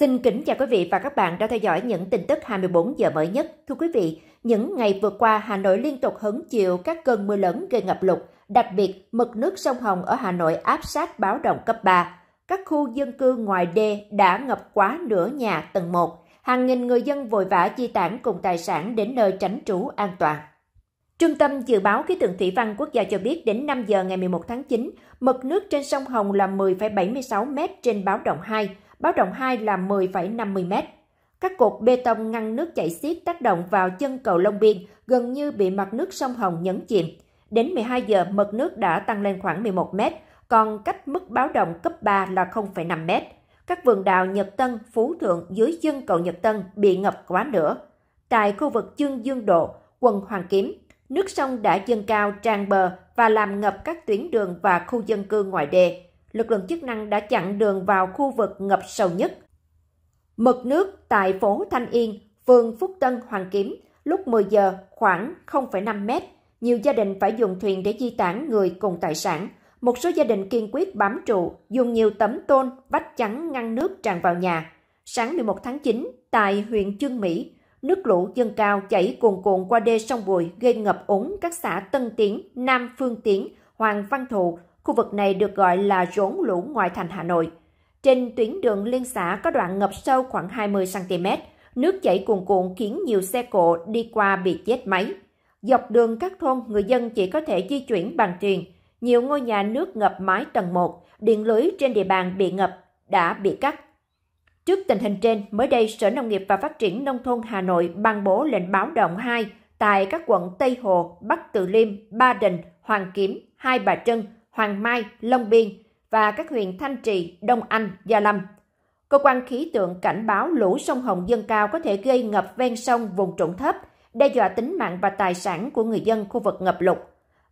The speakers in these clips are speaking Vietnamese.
Xin kính chào quý vị và các bạn đã theo dõi những tin tức 24 giờ mới nhất. Thưa quý vị, những ngày vừa qua Hà Nội liên tục hứng chịu các cơn mưa lớn gây ngập lụt, đặc biệt mực nước sông Hồng ở Hà Nội áp sát báo động cấp 3. Các khu dân cư ngoài đê đã ngập quá nửa nhà tầng 1. Hàng nghìn người dân vội vã di tản cùng tài sản đến nơi tránh trú an toàn. Trung tâm Dự báo Khí tượng Thủy văn Quốc gia cho biết đến 5 giờ ngày 11 tháng 9, mực nước trên sông Hồng là 10,76 m trên báo động 2, báo động 2 là 10,50 m. Các cột bê tông ngăn nước chảy xiết tác động vào chân cầu Long Biên gần như bị mặt nước sông Hồng nhấn chìm. Đến 12 giờ, mực nước đã tăng lên khoảng 11 m, còn cách mức báo động cấp 3 là 0,5 m. Các vườn đào Nhật Tân, Phú Thượng dưới chân cầu Nhật Tân bị ngập quá nửa. Tại khu vực Dương Dương Độ, quận Hoàng Kiếm, nước sông đã dâng cao tràn bờ và làm ngập các tuyến đường và khu dân cư ngoại đề lực lượng chức năng đã chặn đường vào khu vực ngập sâu nhất. Mực nước tại phố Thanh Yên, phường Phúc Tân, Hoàng Kiếm lúc 10 giờ khoảng 0,5 mét. Nhiều gia đình phải dùng thuyền để di tản người cùng tài sản. Một số gia đình kiên quyết bám trụ, dùng nhiều tấm tôn, vách chắn ngăn nước tràn vào nhà. Sáng 11 tháng 9, tại huyện Chương Mỹ, nước lũ dâng cao chảy cuồn cuộn qua đê sông Bùi gây ngập úng các xã Tân Tiến, Nam Phương Tiến, Hoàng Văn Thụ, Khu vực này được gọi là rốn lũ ngoại thành Hà Nội. Trên tuyến đường liên xã có đoạn ngập sâu khoảng 20cm, nước chảy cuồn cuộn khiến nhiều xe cộ đi qua bị chết máy. Dọc đường các thôn, người dân chỉ có thể di chuyển bằng thuyền. Nhiều ngôi nhà nước ngập mái tầng 1, điện lưới trên địa bàn bị ngập, đã bị cắt. Trước tình hình trên, mới đây Sở Nông nghiệp và Phát triển Nông thôn Hà Nội ban bố lệnh báo động 2 tại các quận Tây Hồ, Bắc Từ Liêm, Ba Đình, Hoàng Kiếm, Hai Bà Trưng, Hoàng Mai, Long Biên và các huyện Thanh trì, Đông Anh, Gia Lâm. Cơ quan khí tượng cảnh báo lũ sông Hồng dâng cao có thể gây ngập ven sông vùng trũng thấp, đe dọa tính mạng và tài sản của người dân khu vực ngập lụt.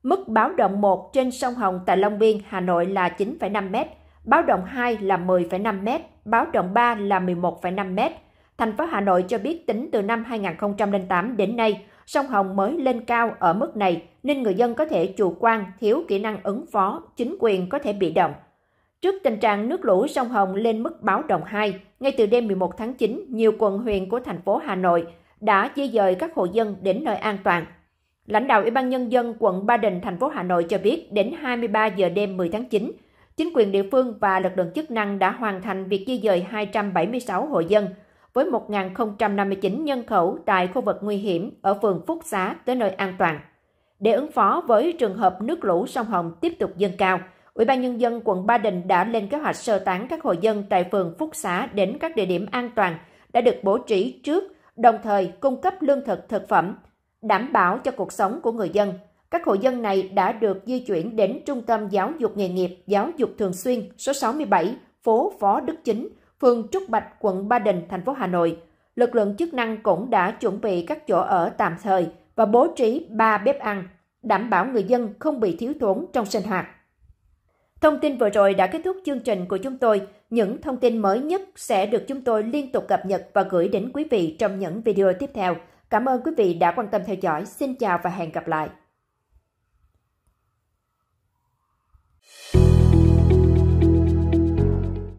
Mức báo động 1 trên sông Hồng tại Long Biên, Hà Nội là 9,5 m, báo động 2 là 10,5 m, báo động 3 là 11,5 m. Thành phố Hà Nội cho biết tính từ năm 2008 đến nay, sông Hồng mới lên cao ở mức này nên người dân có thể chủ quan, thiếu kỹ năng ứng phó, chính quyền có thể bị động. Trước tình trạng nước lũ sông Hồng lên mức báo động 2, ngay từ đêm 11 tháng 9, nhiều quận huyện của thành phố Hà Nội đã di dời các hộ dân đến nơi an toàn. Lãnh đạo Ủy ban Nhân dân quận Ba Đình, thành phố Hà Nội cho biết đến 23 giờ đêm 10 tháng 9, chính quyền địa phương và lực lượng chức năng đã hoàn thành việc di dời 276 hộ dân – với 1.059 nhân khẩu tại khu vực nguy hiểm ở phường Phúc Xá tới nơi an toàn. Để ứng phó với trường hợp nước lũ sông Hồng tiếp tục dâng cao, Ủy ban Nhân dân quận Ba Đình đã lên kế hoạch sơ tán các hộ dân tại phường Phúc Xá đến các địa điểm an toàn đã được bố trí trước, đồng thời cung cấp lương thực thực phẩm, đảm bảo cho cuộc sống của người dân. Các hộ dân này đã được di chuyển đến Trung tâm Giáo dục Nghề nghiệp Giáo dục Thường xuyên số 67, phố Phó Đức Chính, phường Trúc Bạch, quận Ba Đình, thành phố Hà Nội. Lực lượng chức năng cũng đã chuẩn bị các chỗ ở tạm thời và bố trí 3 bếp ăn, đảm bảo người dân không bị thiếu thốn trong sinh hoạt. Thông tin vừa rồi đã kết thúc chương trình của chúng tôi. Những thông tin mới nhất sẽ được chúng tôi liên tục cập nhật và gửi đến quý vị trong những video tiếp theo. Cảm ơn quý vị đã quan tâm theo dõi. Xin chào và hẹn gặp lại.